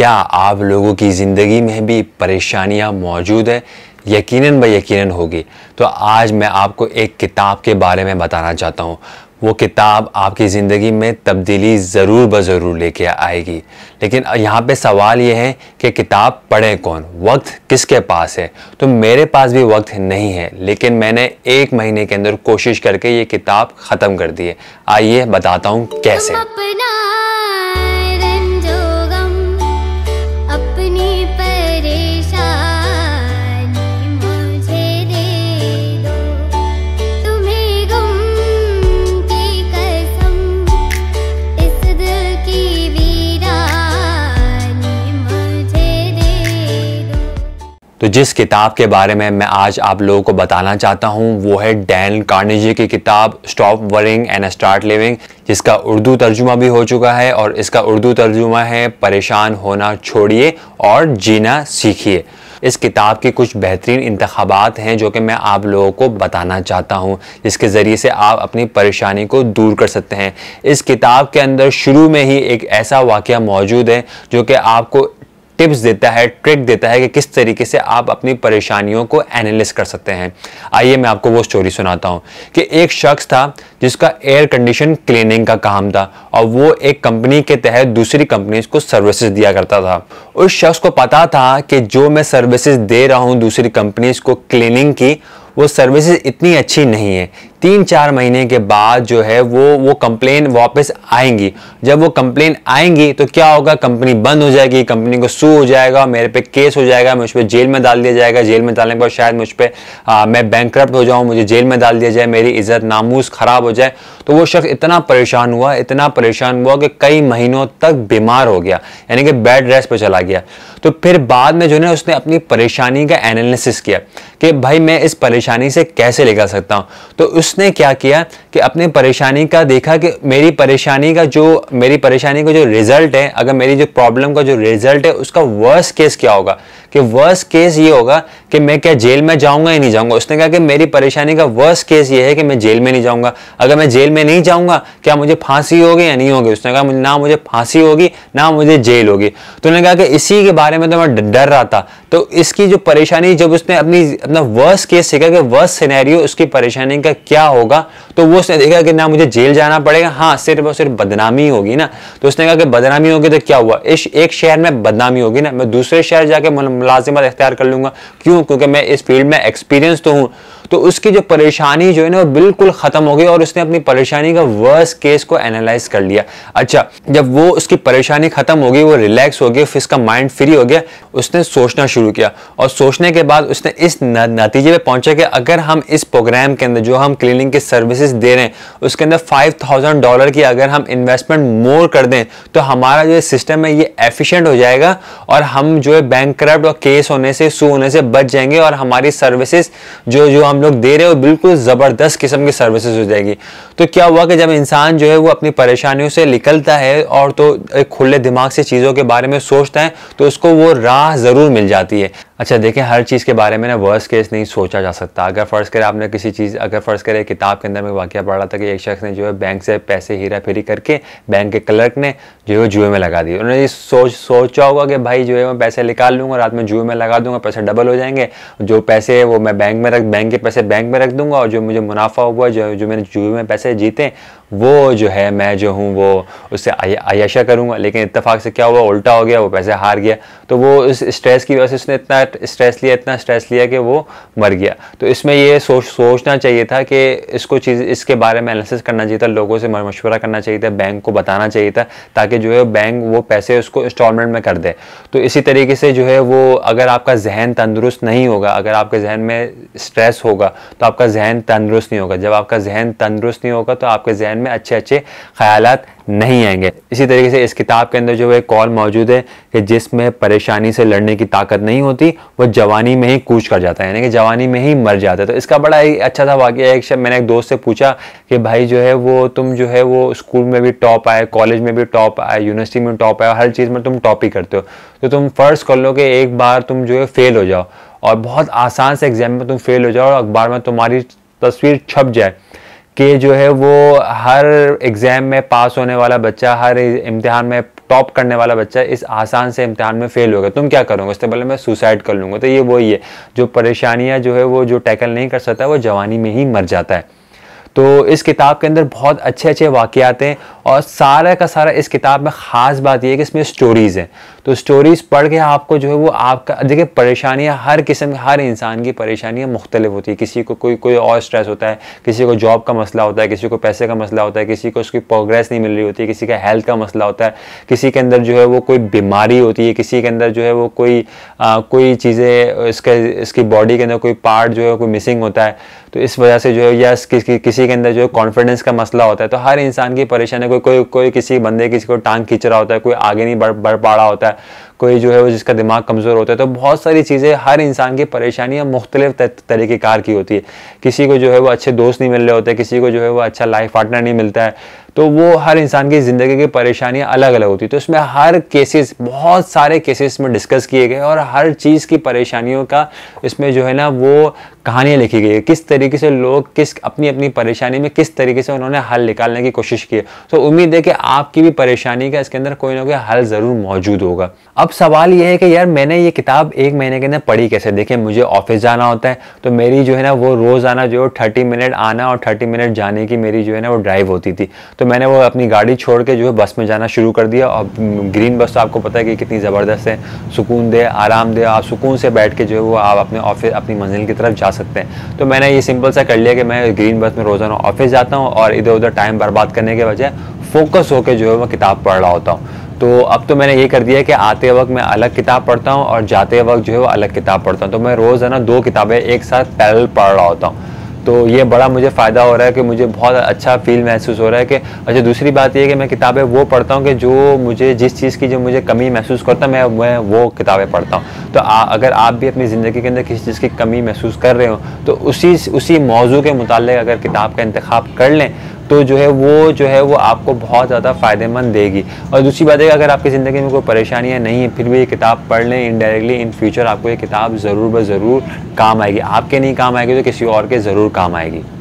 क्या आप लोगों की ज़िंदगी में भी परेशानियाँ मौजूद है यकीनन ब यकीनन होगी तो आज मैं आपको एक किताब के बारे में बताना चाहता हूँ वो किताब आपकी ज़िंदगी में तब्दीली ज़रूर ब ज़रूर लेके आएगी लेकिन यहाँ पे सवाल ये है कि किताब पढ़ें कौन वक्त किसके पास है तो मेरे पास भी वक्त नहीं है लेकिन मैंने एक महीने के अंदर कोशिश करके ये किताब ख़त्म कर दी है आइए बताता हूँ कैसे तो जिस किताब के बारे में मैं आज आप लोगों को बताना चाहता हूँ वो है डैन कार्नेजी की किताब stop worrying and start living जिसका उर्दू तर्जुमा भी हो चुका है और इसका उर्दू तर्जुमा है परेशान होना छोड़िए और जीना सीखिए इस किताब के कुछ बेहतरीन इंतबात हैं जो कि मैं आप लोगों को बताना चाहता हूँ जिसके ज़रिए से आप अपनी परेशानी को दूर कर सकते हैं इस किताब के अंदर शुरू में ही एक ऐसा वाक़ मौजूद है जो कि आपको टिप्स देता है ट्रिक देता है कि किस तरीके से आप अपनी परेशानियों को एनालिस कर सकते हैं आइए मैं आपको वो स्टोरी सुनाता हूँ कि एक शख्स था जिसका एयर कंडीशन क्लीनिंग का काम था और वो एक कंपनी के तहत दूसरी कंपनीज को सर्विसेज दिया करता था उस शख्स को पता था कि जो मैं सर्विसेज दे रहा हूँ दूसरी कंपनीज को क्लीनिंग की वो सर्विसेज इतनी अच्छी नहीं है तीन चार महीने के बाद जो है वो वो कंप्लेन वापस आएंगी जब वो कंप्लेन आएंगी तो क्या होगा कंपनी बंद हो जाएगी कंपनी को सू हो जाएगा मेरे पे केस हो जाएगा मुझ पर जेल में डाल दिया जाएगा जेल में डालने के बाद शायद मुझ पर मैं बैंक हो जाऊँ मुझे जेल में डाल दिया जाए मेरी इज्जत नामूज ख़राब हो जाए तो वो शख्स इतना परेशान हुआ इतना परेशान हुआ कि कई महीनों तक बीमार हो गया यानी कि बेड रेस्ट पर चला गया तो फिर बाद में जो है उसने अपनी परेशानी का एनालिसिस किया कि भाई मैं इस परेशानी से कैसे निकल सकता हूँ तो उस उसने क्या किया कि अपने परेशानी का देखा कि मेरी परेशानी का जो मेरी परेशानी का जो रिजल्ट है अगर मेरी जो प्रॉब्लम का जो रिजल्ट है उसका वर्स्ट केस क्या होगा कि वर्स्ट केस ये होगा कि मैं क्या जेल में जाऊंगा या नहीं जाऊंगा उसने कहा कि मेरी परेशानी का वर्स्ट केस ये है कि मैं जेल में नहीं जाऊंगा अगर मैं जेल में नहीं जाऊंगा क्या मुझे फांसी होगी या नहीं होगी उसने कहा ना मुझे फांसी होगी ना मुझे जेल होगी तो उन्होंने कहा कि इसी के बारे में तो मैं डर रहा था तो इसकी जो परेशानी जब उसने अपनी अपना वर्स्ट केस सीखा कि वर्स्ट सिनेरियो उसकी परेशानी का क्या क्या होगा तो वो उसने देखा कि ना मुझे जेल जाना पड़ेगा हाँ सिर्फ और सिर्फ बदनामी होगी ना तो उसने कहा कि बदनामी होगी तो क्या हुआ इस एक शहर में बदनामी होगी ना मैं दूसरे शहर जाके मुलाजिमत इख्तियार कर लूँगा क्यों क्योंकि मैं इस फील्ड में एक्सपीरियंस तो हूँ तो उसकी जो परेशानी जो है ना वो बिल्कुल खत्म हो गई और उसने अपनी परेशानी का वर्स्ट केस को एनालाइज कर लिया अच्छा जब वो उसकी परेशानी खत्म हो गई वो रिलैक्स हो गया फिर उसका माइंड फ्री हो गया उसने सोचना शुरू किया और सोचने के बाद उसने इस नतीजे पर पहुंचा कि अगर हम इस प्रोग्राम के अंदर जो हम क्लिनिंग की सर्विसेज दे रहे हैं उसके अंदर फाइव थाउजेंड डॉलर की अगर हम इन्वेस्टमेंट मोर कर दें तो हमारा जो सिस्टम है ये एफिशिएंट हो जाएगा और हम जो है बैंक और केस होने से सू होने से बच जाएंगे और हमारी सर्विसेज जो जो हम लोग दे रहे हो बिल्कुल ज़बरदस्त किस्म की सर्विसेज हो जाएगी तो क्या हुआ कि जब इंसान जो है वो अपनी परेशानियों से निकलता है और तो एक खुले दिमाग से चीज़ों के बारे में सोचता है तो उसको वो राह ज़रूर मिल जाती है अच्छा देखें हर चीज़ के बारे में ना वर्स केस नहीं सोचा जा सकता अगर फ़र्ज़ करें आपने किसी चीज़ अगर फ़र्ज़ करें किताब के अंदर में वाक्य पढ़ रहा था कि एक शख्स ने जो है बैंक से पैसे हीरा फेरी करके बैंक के क्लर्क ने जो है जुए में लगा दिए उन्होंने सोच सोचा होगा कि भाई जो है मैं पैसे निकाल लूँगा रात में जुए में लगा दूँगा पैसे डबल हो जाएंगे जो पैसे है वो मैं बैंक में रख बैंक के पैसे बैंक में रख दूँगा और जो मुझे मुनाफा हुआ जो जो मैंने जुए में पैसे जीते वो जो है मैं जो हूँ वो उससे अयाशा करूँगा लेकिन इतफाक़ से क्या हुआ उल्टा हो गया वो पैसे हार गया तो वो उस स्ट्रेस की वजह से उसने इतना स्ट्रेस लिया इतना स्ट्रेस लिया कि वो मर गया तो इसमें ये सोच सोचना चाहिए था कि इसको चीज़ इसके बारे में एनालिसिस करना चाहिए था लोगों से मशवरा करना चाहिए था बैंक को बताना चाहिए था ताकि जो है बैंक वो पैसे उसको इंस्टॉलमेंट में कर दे तो इसी तरीके से जो है वो अगर आपका जहन तंदुरुस्त नहीं होगा अगर आपके जहन में स्ट्रेस होगा तो आपका जहन तंदुरुस्त नहीं होगा जब आपका जहन तंदुरुस्त नहीं होगा तो आपके जहन में अच्छे अच्छे ख्याल नहीं आएंगे इसी तरीके से इस किताब के अंदर जो है कॉल मौजूद है कि जिसमें परेशानी से लड़ने की ताकत नहीं होती वो जवानी में ही कूच कर जाता है यानी कि जवानी में ही मर जाता है तो इसका बड़ा ही अच्छा था वाक्य एक शब्द मैंने एक दोस्त से पूछा कि भाई जो है वो तुम जो है वो स्कूल में भी टॉप आए कॉलेज में भी टॉप आए यूनिवर्सिटी में टॉप आए हर चीज़ में तुम टॉप ही करते हो तो तुम फ़र्ज़ कर लो कि एक बार तुम जो है फेल हो जाओ और बहुत आसान से एग्जाम में तुम फेल हो जाओ और अखबार में तुम्हारी तस्वीर छप जाए कि जो है वो हर एग्ज़ाम में पास होने वाला बच्चा हर इम्तिहान में टॉप करने वाला बच्चा इस आसान से इम्तहान में फेल हो गया तुम क्या करोगे उससे पहले मैं सुसाइड कर लूँगा तो ये वही है जो परेशानियाँ जो है वो जो टैकल नहीं कर सकता वो जवानी में ही मर जाता है तो इस किताब के अंदर बहुत अच्छे अच्छे वाक़ हैं और सारा का सारा इस किताब में ख़ास बात यह है कि इसमें स्टोरीज़ हैं तो स्टोरीज़ पढ़ के आपको जो है वो आपका देखिए परेशानियाँ हर किस्म हर इंसान की परेशानियाँ मुख्तलिफ होती है किसी को कोई कोई और स्ट्रेस होता है किसी को जॉब का मसला होता है किसी को पैसे का मसला होता है किसी को उसकी प्रोग्रेस नहीं मिल रही होती है किसी का हेल्थ का मसला होता है किसी के अंदर जो है वो कोई बीमारी होती है किसी के अंदर जो है वो कोई आ, कोई चीज़ें इसके इसकी बॉडी के अंदर कोई पार्ट जो है कोई मिसिंग होता है तो इस वजह से जो है या किसी के अंदर जो है कॉन्फिडेंस का मसला होता है तो हर इंसान की परेशानी को कोई कोई किसी बंदे किसी को टांग खींच रहा होता है कोई आगे नहीं बढ़ बढ़ पा रहा होता है कोई जो है वो जिसका दिमाग कमज़ोर होता है तो बहुत सारी चीज़ें हर इंसान की परेशानियाँ मुख्तलिफ तरीके कार की होती है किसी को जो है वो अच्छे दोस्त नहीं मिल रहे होते किसी को जो है वो अच्छा लाइफ पार्टनर नहीं मिलता है तो वो हर इंसान की ज़िंदगी की परेशानियाँ अलग अलग होती है तो उसमें हर केसेस बहुत सारे केसेस में डिस्कस किए गए और हर चीज़ की परेशानियों का इसमें जो है ना वो कहानियाँ लिखी गई है किस तरीके से लोग किस अपनी अपनी परेशानी में किस तरीके से उन्होंने हल निकालने की कोशिश की है तो उम्मीद है कि आपकी भी परेशानी का इसके अंदर कोई ना कोई हल ज़रूर मौजूद होगा अब अब सवाल ये है कि यार मैंने ये किताब एक महीने के अंदर पढ़ी कैसे देखिए मुझे ऑफिस जाना होता है तो मेरी जो है ना वो रोज़ाना जो है थर्टी मिनट आना और थर्टी मिनट जाने की मेरी जो है ना वो ड्राइव होती थी तो मैंने वो अपनी गाड़ी छोड़ के जो है बस में जाना शुरू कर दिया और ग्रीन बस तो आपको पता है कि कितनी ज़बरदस्त है सुकून दे आराम दे आप सुकून से बैठ के जो है वो आप अपने ऑफिस अपनी मंजिल की तरफ जा सकते हैं तो मैंने ये सिंपल सा कर लिया कि मैं ग्रीन बस में रोज़ाना ऑफिस जाता हूँ और इधर उधर टाइम बर्बाद करने के बजाय फोकस होकर जो है वो किताब पढ़ रहा होता हूँ तो अब तो मैंने ये कर दिया कि आते वक्त मैं अलग किताब पढ़ता हूँ और जाते वक्त जो है वो अलग किताब पढ़ता हूँ तो मैं रोज़ है ना दो किताबें एक साथ पैरल पढ़ रहा होता हूँ तो ये बड़ा मुझे फ़ायदा हो रहा है कि मुझे बहुत अच्छा फील महसूस हो रहा है कि अच्छा दूसरी बात यह है कि मैं किताबें वो पढ़ता हूँ कि जो मुझे जिस चीज़ की जो मुझे कमी महसूस करता मैं मैं वो किताबें पढ़ता हूँ तो आ, अगर आप भी अपनी ज़िंदगी के अंदर किसी चीज़ की कमी महसूस कर रहे हो तो उसी उसी मौजू के मुतल अगर किताब का इंतखब कर लें तो जो है वो जो है वो आपको बहुत ज़्यादा फ़ायदेमंद देगी और दूसरी बात है कि अगर आपकी ज़िंदगी में कोई परेशानियाँ नहीं है फिर भी ये किताब पढ़ लें इनडायरेक्टली इन फ्यूचर आपको ये किताब ज़रूर ब ज़रूर काम आएगी आपके नहीं काम आएगी तो किसी और के ज़रूर काम आएगी